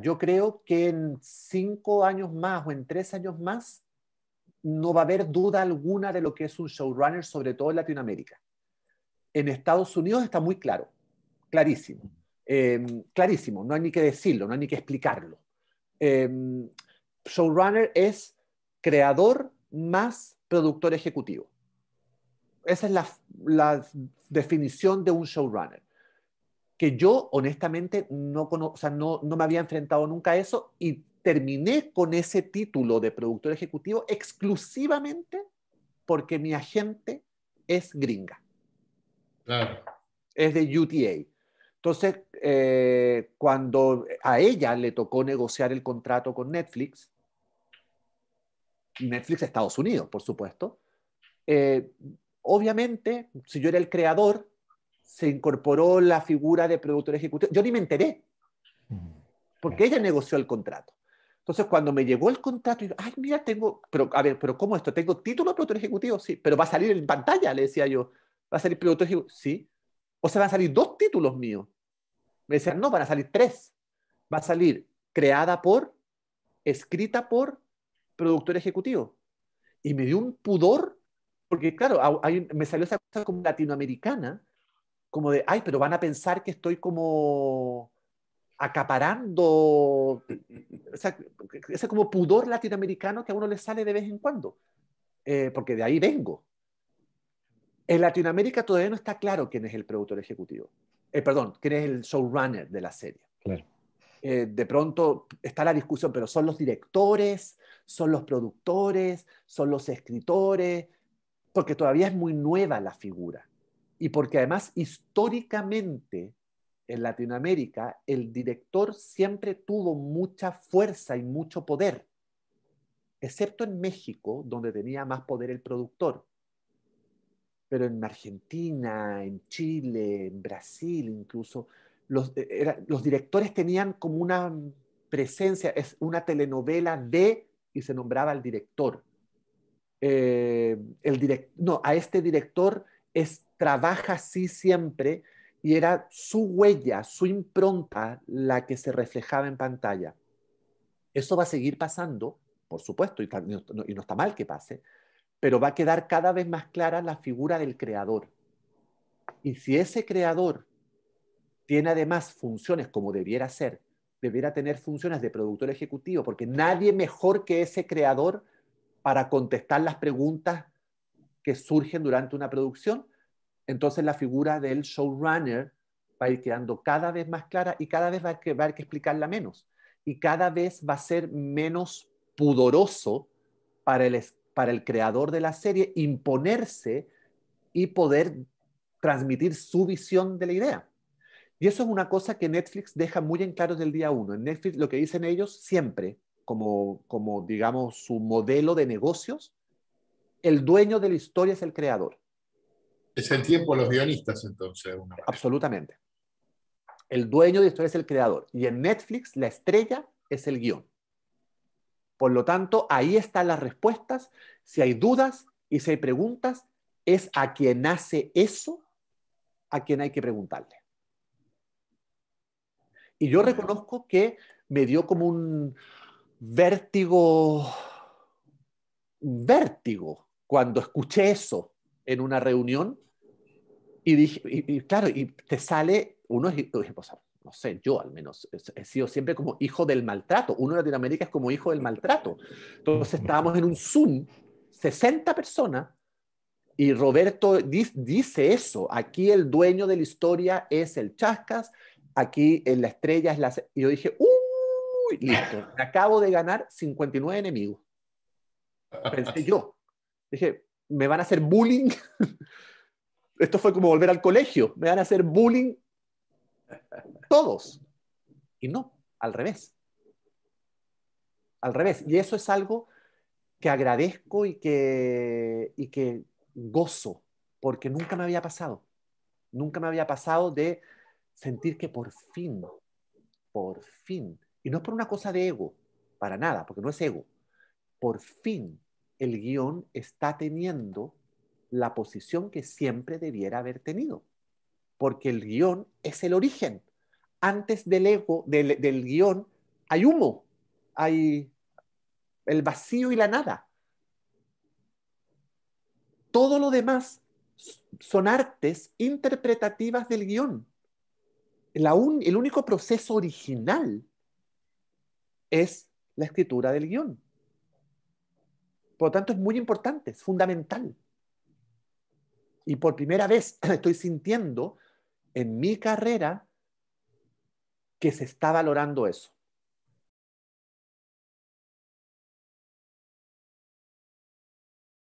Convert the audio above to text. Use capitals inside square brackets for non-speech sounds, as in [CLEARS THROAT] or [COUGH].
Yo creo que en cinco años más o en tres años más no va a haber duda alguna de lo que es un showrunner, sobre todo en Latinoamérica. En Estados Unidos está muy claro, clarísimo, em, clarísimo, no hay ni que decirlo, no hay ni que explicarlo. Em, showrunner es creador más productor ejecutivo. Esa es la definición de un showrunner que yo honestamente no, o no, me había enfrentado nunca a eso y terminé con ese título de productor ejecutivo exclusivamente porque mi agente es gringa. Claro. Es de UTA. Entonces, eh, cuando a ella le tocó negociar el contrato con Netflix, Netflix Estados Unidos, por supuesto, eh, obviamente, si yo era el creador, se incorporó la figura de productor ejecutivo. Yo ni me enteré, mm, porque ella negoció el contrato. Entonces, cuando me llegó el contrato, yo, ay, mira, tengo, pero a ver, pero ¿cómo esto? ¿Tengo título de productor ejecutivo? Sí, pero va a salir en pantalla, le decía yo. ¿Va a salir productor ejecutivo? Sí. O sea, van a salir dos títulos míos. Me decían, no, van a salir tres. Va a salir creada por, escrita por, productor ejecutivo. Y me dio un pudor, porque claro, me salió esa cosa como latinoamericana, como de, ay, pero van a pensar que estoy como acaparando ese como pudor latinoamericano que a uno le sale de vez en cuando, eh, porque de ahí vengo. En Latinoamérica todavía no está claro quién es el productor ejecutivo, eh, perdón, quién es el showrunner de la serie. Eh, de pronto está la discusión, pero son los directores, son los productores, son los escritores, porque todavía es muy nueva la figura y porque además históricamente en Latinoamérica el director siempre tuvo mucha fuerza y mucho poder, excepto en México, donde tenía más poder el productor. Pero en Argentina, en Chile, en Brasil incluso, los, eh, directores tenían como una presencia, es una telenovela de, y se nombraba al director. Eh, el no, a este director es trabaja así siempre y era su huella, su impronta la que se reflejaba en pantalla. Eso va a seguir pasando, por supuesto, y, no, y está mal que pase, pero va a quedar cada vez más clara la figura del creador. Y si ese creador tiene además funciones como debiera ser, debiera tener funciones de productor ejecutivo, porque nadie mejor que ese creador para contestar las preguntas que surgen durante una producción, entonces la figura del showrunner va a ir quedando cada vez más clara y cada vez va a, que, haber que explicarla menos. Y cada vez va a ser menos pudoroso para el, para el creador de la serie imponerse y poder transmitir su visión de la idea. Y eso es una cosa que Netflix deja muy en claro desde el día uno. En Netflix lo que dicen ellos siempre, como, como digamos su modelo de negocios, el dueño de la historia es el creador. Es el tiempo de los guionistas, entonces. Absolutamente. El dueño de historia es el creador. Y en Netflix, la estrella es el guión. Por lo tanto, ahí están las respuestas. Si hay dudas y si hay preguntas, es a quien hace eso a quien hay que preguntarle. Y yo reconozco que me dio como un vértigo, vértigo cuando escuché eso en una reunión y y, claro, y te sale, uno es, no sé, yo al menos, he sido siempre como hijo del maltrato. Uno en Latinoamérica es como hijo del maltrato. Entonces estábamos en un Zoom, 60 personas, y Roberto dice eso. Aquí el dueño de la historia es el Chascas, aquí en eh, la estrella es la... Y yo dije, uy, listo, me acabo de ganar 59 enemigos. Pensé yo. Dije, me van a hacer bullying [LAUGHS] Esto fue como volver al colegio, me van a hacer bullying todos. Y no, al revés. Al revés. Y eso es algo que agradezco y que, y que gozo, porque nunca me había pasado. Nunca me había pasado de sentir que por fin, por fin, y no es por una cosa de ego, para nada, porque no es ego, por fin el guión está teniendo la posición que siempre debiera haber tenido, porque el guión es el origen. Antes del ego, del, guión, hay humo, hay el vacío y la nada. Todo lo demás son artes interpretativas del guión. el único proceso original es la escritura del guión. Por lo tanto, es muy importante, es fundamental. Y por primera vez [CLEARS THROAT] estoy sintiendo en mi carrera que se está valorando eso.